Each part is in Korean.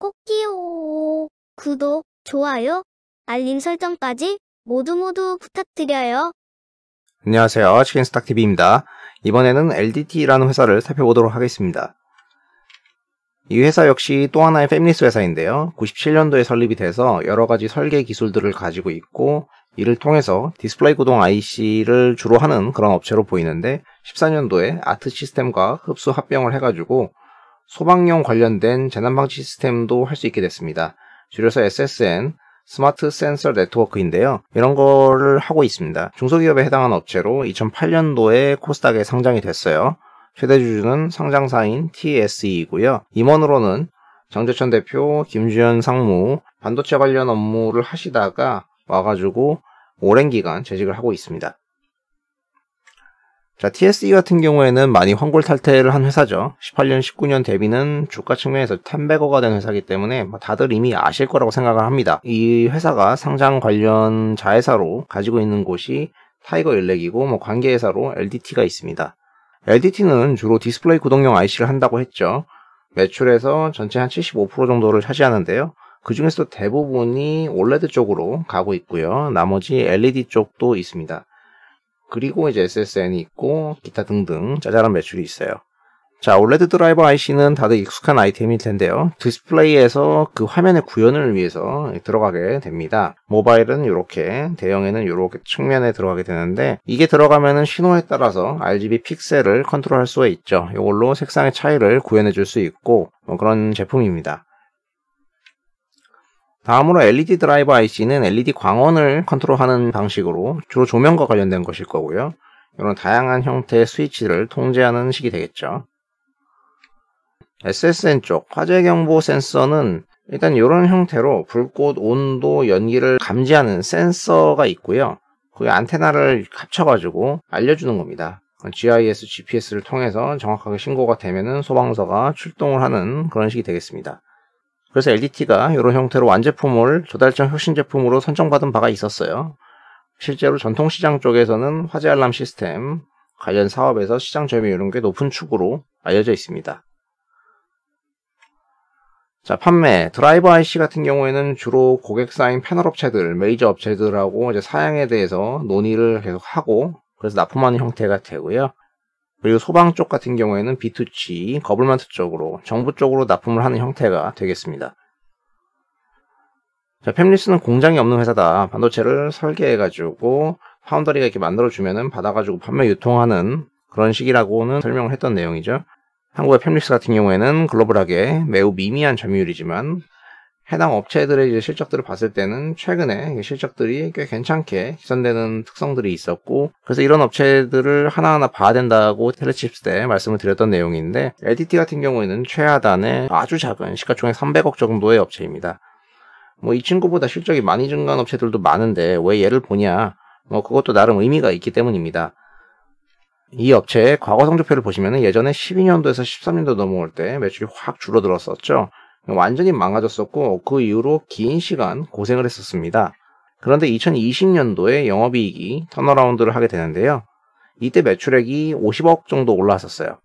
꼭끼오 구독, 좋아요, 알림 설정까지 모두 모두 부탁드려요. 안녕하세요. 치킨스타 t v 입니다 이번에는 LDT라는 회사를 살펴보도록 하겠습니다. 이 회사 역시 또 하나의 패미리스 회사인데요. 97년도에 설립이 돼서 여러가지 설계 기술들을 가지고 있고 이를 통해서 디스플레이 구동 IC를 주로 하는 그런 업체로 보이는데 14년도에 아트 시스템과 흡수 합병을 해가지고 소방용 관련된 재난방지 시스템도 할 수 있게 됐습니다. 줄여서 SSN, 스마트 센서 네트워크인데요. 이런 거를 하고 있습니다. 중소기업에 해당한 업체로 2008년도에 코스닥에 상장이 됐어요. 최대 주주는 상장사인 TSE이고요. 임원으로는 장재천 대표, 김주현 상무, 반도체 관련 업무를 하시다가 와가지고 오랜 기간 재직을 하고 있습니다. 자, TSE 같은 경우에는 많이 환골 탈퇴를 한 회사죠. 18년, 19년 대비는 주가 측면에서 템베거가 된 회사이기 때문에 뭐 다들 이미 아실 거라고 생각을 합니다. 이 회사가 상장 관련 자회사로 가지고 있는 곳이 타이거 일렉이고 뭐 관계회사로 LDT가 있습니다. LDT는 주로 디스플레이 구동용 IC를 한다고 했죠. 매출에서 전체 한 75% 정도를 차지하는데요. 그 중에서도 대부분이 OLED 쪽으로 가고 있고요. 나머지 LED 쪽도 있습니다. 그리고 이제 SSN이 있고 기타 등등 짜잘한 매출이 있어요. 자, 올레드 드라이버 IC는 다들 익숙한 아이템일 텐데요. 디스플레이에서 그 화면의 구현을 위해서 들어가게 됩니다. 모바일은 이렇게, 대형에는 이렇게 측면에 들어가게 되는데 이게 들어가면은 신호에 따라서 RGB 픽셀을 컨트롤할 수가 있죠. 이걸로 색상의 차이를 구현해 줄 수 있고 뭐 그런 제품입니다. 다음으로 LED 드라이버 IC는 LED 광원을 컨트롤하는 방식으로 주로 조명과 관련된 것일 거고요. 이런 다양한 형태의 스위치를 통제하는 식이 되겠죠. SSN 쪽 화재 경보 센서는 일단 이런 형태로 불꽃, 온도, 연기를 감지하는 센서가 있고요. 그 안테나를 합쳐가지고 알려주는 겁니다. GIS, GPS를 통해서 정확하게 신고가 되면 소방서가 출동을 하는 그런 식이 되겠습니다. 그래서 LDT가 이런 형태로 완제품을 조달청 혁신 제품으로 선정받은 바가 있었어요. 실제로 전통시장 쪽에서는 화재 알람 시스템 관련 사업에서 시장 점유율은 꽤 높은 축으로 알려져 있습니다. 자, 판매. 드라이버 IC 같은 경우에는 주로 고객사인 패널 업체들, 메이저 업체들하고 이제 사양에 대해서 논의를 계속 하고, 그래서 납품하는 형태가 되고요. 그리고 소방 쪽 같은 경우에는 B2C, 거블먼트 쪽으로 정부 쪽으로 납품을 하는 형태가 되겠습니다. 자, 팸리스는 공장이 없는 회사다. 반도체를 설계해가지고 파운더리가 이렇게 만들어주면은 받아가지고 판매 유통하는 그런 식이라고는 설명을 했던 내용이죠. 한국의 팸리스 같은 경우에는 글로벌하게 매우 미미한 점유율이지만 해당 업체들의 이제 실적들을 봤을 때는 최근에 실적들이 꽤 괜찮게 개선되는 특성들이 있었고 그래서 이런 업체들을 하나하나 봐야 된다고 텔레칩스 때 말씀을 드렸던 내용인데 LTT 같은 경우에는 최하단에 아주 작은 시가총액 300억 정도의 업체입니다. 뭐 이 친구보다 실적이 많이 증가한 업체들도 많은데 왜 얘를 보냐 뭐 그것도 나름 의미가 있기 때문입니다. 이 업체의 과거 성적표를 보시면 예전에 12년도에서 13년도 넘어올 때 매출이 확 줄어들었었죠. 완전히 망가졌었고 그 이후로 긴 시간 고생을 했었습니다. 그런데 2020년도에 영업이익이 턴어라운드를 하게 되는데요. 이때 매출액이 50억 정도 올라왔었어요.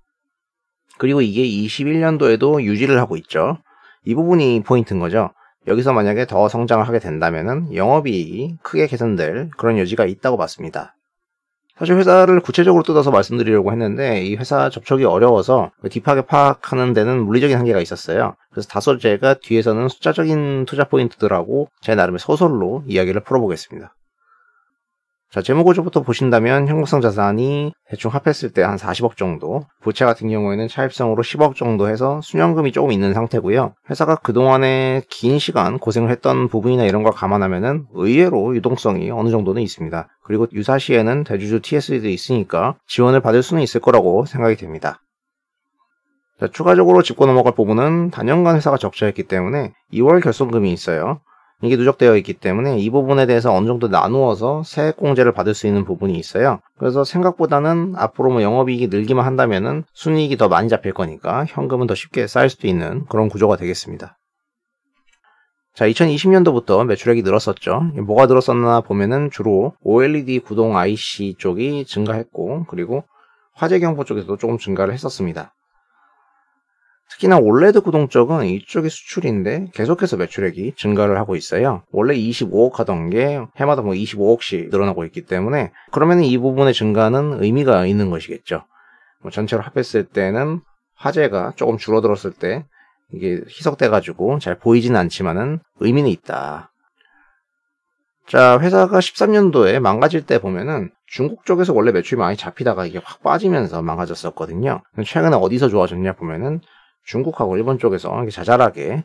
그리고 이게 21년도에도 유지를 하고 있죠. 이 부분이 포인트인 거죠. 여기서 만약에 더 성장을 하게 된다면 영업이익이 크게 개선될 그런 여지가 있다고 봤습니다. 사실 회사를 구체적으로 뜯어서 말씀드리려고 했는데 이 회사 접촉이 어려워서 딥하게 파악하는 데는 물리적인 한계가 있었어요. 그래서 다소 제가 뒤에서는 숫자적인 투자 포인트들하고 제 나름의 소설로 이야기를 풀어보겠습니다. 자, 재무구조부터 보신다면 현금성 자산이 대충 합했을 때 한 40억 정도, 부채 같은 경우에는 차입성으로 10억 정도 해서 순현금이 조금 있는 상태고요. 회사가 그동안에 긴 시간 고생을 했던 부분이나 이런 걸 감안하면은 의외로 유동성이 어느 정도는 있습니다. 그리고 유사시에는 대주주 TSD도 있으니까 지원을 받을 수는 있을 거라고 생각이 됩니다. 자, 추가적으로 짚고 넘어갈 부분은 단연간 회사가 적자였기 때문에 2월 결손금이 있어요. 이게 누적되어 있기 때문에 이 부분에 대해서 어느 정도 나누어서 세액공제를 받을 수 있는 부분이 있어요. 그래서 생각보다는 앞으로 뭐 영업이익이 늘기만 한다면은 순이익이 더 많이 잡힐 거니까 현금은 더 쉽게 쌓일 수도 있는 그런 구조가 되겠습니다. 자, 2020년도부터 매출액이 늘었었죠. 뭐가 늘었었나 보면은 주로 OLED 구동 IC 쪽이 증가했고, 그리고 화재 경보 쪽에서도 조금 증가를 했었습니다. 특히나 올레드 구동 쪽은 이쪽이 수출인데 계속해서 매출액이 증가를 하고 있어요. 원래 25억 하던 게 해마다 뭐 25억씩 늘어나고 있기 때문에 그러면 이 부분의 증가는 의미가 있는 것이겠죠. 뭐 전체로 합했을 때는 화재가 조금 줄어들었을 때 이게 희석돼가지고 잘 보이진 않지만은 의미는 있다. 자, 회사가 13년도에 망가질 때 보면은 중국 쪽에서 원래 매출이 많이 잡히다가 이게 확 빠지면서 망가졌었거든요. 최근에 어디서 좋아졌냐 보면은 중국하고 일본 쪽에서 자잘하게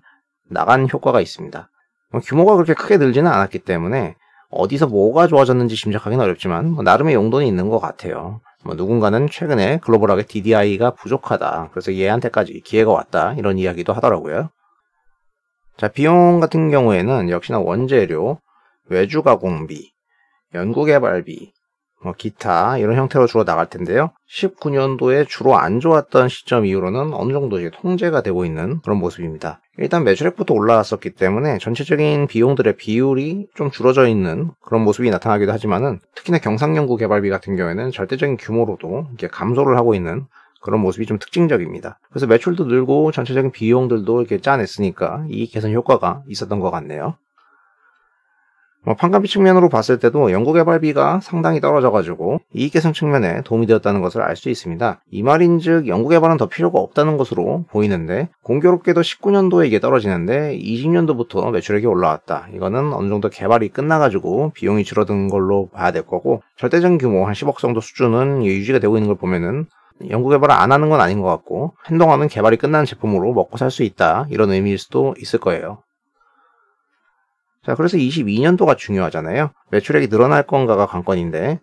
나간 효과가 있습니다. 뭐 규모가 그렇게 크게 늘지는 않았기 때문에 어디서 뭐가 좋아졌는지 짐작하기는 어렵지만 뭐 나름의 용돈이 있는 것 같아요. 뭐 누군가는 최근에 글로벌하게 DDI가 부족하다. 그래서 얘한테까지 기회가 왔다. 이런 이야기도 하더라고요. 자, 비용 같은 경우에는 역시나 원재료, 외주 가공비, 연구개발비, 어, 기타 이런 형태로 주로 나갈 텐데요. 19년도에 주로 안 좋았던 시점 이후로는 어느 정도 이제 통제가 되고 있는 그런 모습입니다. 일단 매출액부터 올라왔었기 때문에 전체적인 비용들의 비율이 좀 줄어져 있는 그런 모습이 나타나기도 하지만은 특히나 경상연구 개발비 같은 경우에는 절대적인 규모로도 이게 감소를 하고 있는 그런 모습이 좀 특징적입니다. 그래서 매출도 늘고 전체적인 비용들도 이렇게 짜냈으니까 이 개선 효과가 있었던 것 같네요. 뭐 판가비 측면으로 봤을 때도 연구 개발비가 상당히 떨어져가지고 이익 개선 측면에 도움이 되었다는 것을 알 수 있습니다. 이 말인즉 연구 개발은 더 필요가 없다는 것으로 보이는데 공교롭게도 19년도에 이게 떨어지는데 20년도부터 매출액이 올라왔다. 이거는 어느 정도 개발이 끝나가지고 비용이 줄어든 걸로 봐야 될 거고 절대적인 규모 한 10억 정도 수준은 유지가 되고 있는 걸 보면은 연구 개발을 안 하는 건 아닌 것 같고 한동안은 개발이 끝난 제품으로 먹고 살 수 있다 이런 의미일 수도 있을 거예요. 자, 그래서 22년도가 중요하잖아요. 매출액이 늘어날 건가가 관건인데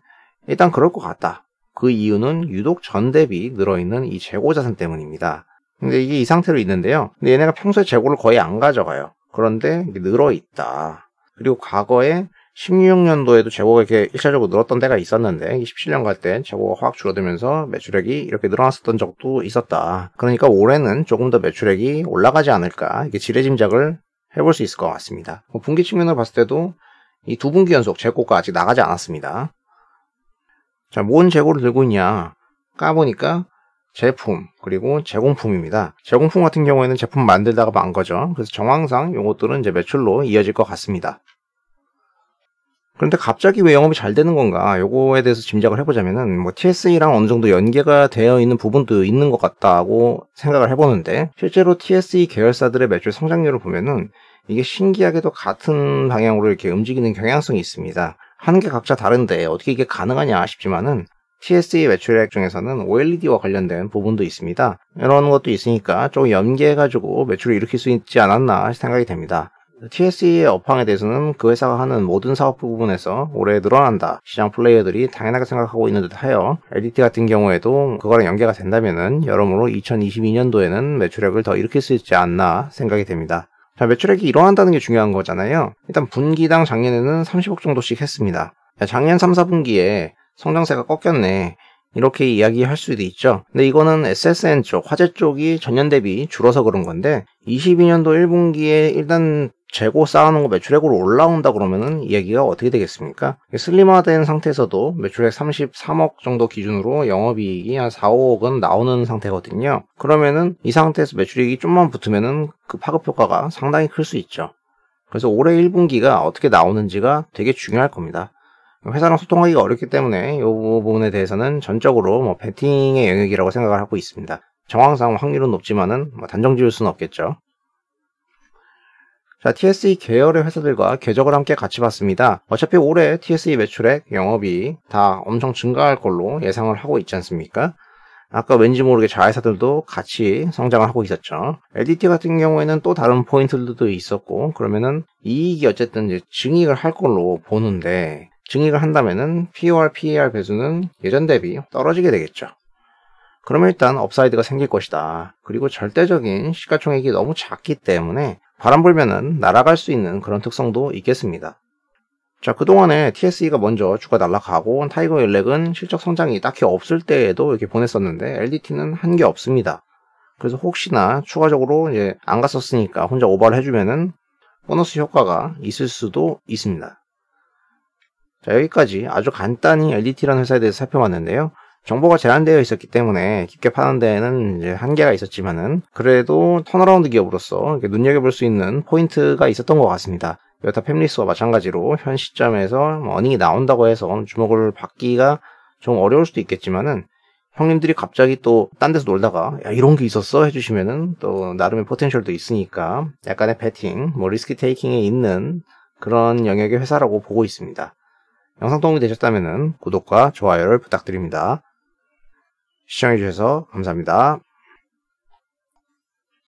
일단 그럴 것 같다. 그 이유는 유독 전 대비 늘어있는 이 재고 자산 때문입니다. 근데 이게 이 상태로 있는데요. 근데 얘네가 평소에 재고를 거의 안 가져가요. 그런데 늘어있다. 그리고 과거에 16년도에도 재고가 이렇게 1차적으로 늘었던 때가 있었는데 17년 갈 때 재고가 확 줄어들면서 매출액이 이렇게 늘어났었던 적도 있었다. 그러니까 올해는 조금 더 매출액이 올라가지 않을까 이게 지레짐작을 해볼 수 있을 것 같습니다. 뭐 분기 측면으로 봤을 때도 이 두 분기 연속 재고가 아직 나가지 않았습니다. 자, 뭔 재고를 들고 있냐 까보니까 제품 그리고 제공품입니다. 제공품 같은 경우에는 제품 만들다가 만 거죠. 그래서 정황상 이것들은 이제 매출로 이어질 것 같습니다. 그런데 갑자기 왜 영업이 잘 되는 건가? 요거에 대해서 짐작을 해보자면은 뭐 TSE랑 어느 정도 연계가 되어 있는 부분도 있는 것 같다고 생각을 해보는데 실제로 TSE 계열사들의 매출 성장률을 보면은 이게 신기하게도 같은 방향으로 이렇게 움직이는 경향성이 있습니다. 하는 게 각자 다른데 어떻게 이게 가능하냐 싶지만은 TSE 매출액 중에서는 OLED와 관련된 부분도 있습니다. 이런 것도 있으니까 조금 연계해가지고 매출을 일으킬 수 있지 않았나 생각이 됩니다. TSE의 업황에 대해서는 그 회사가 하는 모든 사업 부분에서 올해 늘어난다. 시장 플레이어들이 당연하게 생각하고 있는 듯하여 LDT 같은 경우에도 그거랑 연계가 된다면 여러모로 2022년도에는 매출액을 더 일으킬 수 있지 않나 생각이 됩니다. 자, 매출액이 일어난다는 게 중요한 거잖아요. 일단 분기당 작년에는 30억 정도씩 했습니다. 작년 3, 4분기에 성장세가 꺾였네. 이렇게 이야기할 수도 있죠. 근데 이거는 SSN 쪽, 화재 쪽이 전년 대비 줄어서 그런 건데 22년도 1분기에 일단 재고 쌓아놓은 거 매출액으로 올라온다 그러면은 얘기가 어떻게 되겠습니까? 슬림화된 상태에서도 매출액 33억 정도 기준으로 영업이익이 한 4, 5억은 나오는 상태거든요. 그러면은 이 상태에서 매출액이 좀만 붙으면은 그 파급 효과가 상당히 클 수 있죠. 그래서 올해 1분기가 어떻게 나오는지가 되게 중요할 겁니다. 회사랑 소통하기가 어렵기 때문에 이 부분에 대해서는 전적으로 뭐 베팅의 영역이라고 생각을 하고 있습니다. 정황상 확률은 높지만은 뭐 단정 지을 수는 없겠죠. 자, TSE 계열의 회사들과 궤적을 함께 같이 봤습니다. 어차피 올해 TSE 매출액, 영업이 다 엄청 증가할 걸로 예상을 하고 있지 않습니까? 아까 왠지 모르게 자회사들도 같이 성장을 하고 있었죠. LDT 같은 경우에는 또 다른 포인트들도 있었고, 그러면은 이익이 어쨌든 이제 증익을 할 걸로 보는데, 증익을 한다면은 POR, PER 배수는 예전 대비 떨어지게 되겠죠. 그러면 일단 업사이드가 생길 것이다. 그리고 절대적인 시가총액이 너무 작기 때문에 바람 불면은 날아갈 수 있는 그런 특성도 있겠습니다. 자 그동안에 TSE가 먼저 주가 날라가고 타이거 일렉은 실적 성장이 딱히 없을 때에도 이렇게 보냈었는데 LDT는 한 게 없습니다. 그래서 혹시나 추가적으로 이제 안 갔었으니까 혼자 오버를 해주면은 보너스 효과가 있을 수도 있습니다. 자 여기까지 아주 간단히 LDT라는 회사에 대해서 살펴봤는데요. 정보가 제한되어 있었기 때문에 깊게 파는 데에는 이제 한계가 있었지만은 그래도 턴어라운드 기업으로서 눈여겨볼 수 있는 포인트가 있었던 것 같습니다. 여타 팸리스와 마찬가지로 현 시점에서 뭐 어닝이 나온다고 해서 주목을 받기가 좀 어려울 수도 있겠지만은 형님들이 갑자기 또 딴 데서 놀다가 야 이런 게 있었어 해주시면은 또 나름의 포텐셜도 있으니까 약간의 배팅, 뭐 리스크 테이킹에 있는 그런 영역의 회사라고 보고 있습니다. 영상 도움이 되셨다면 구독과 좋아요를 부탁드립니다. 시청해주셔서 감사합니다.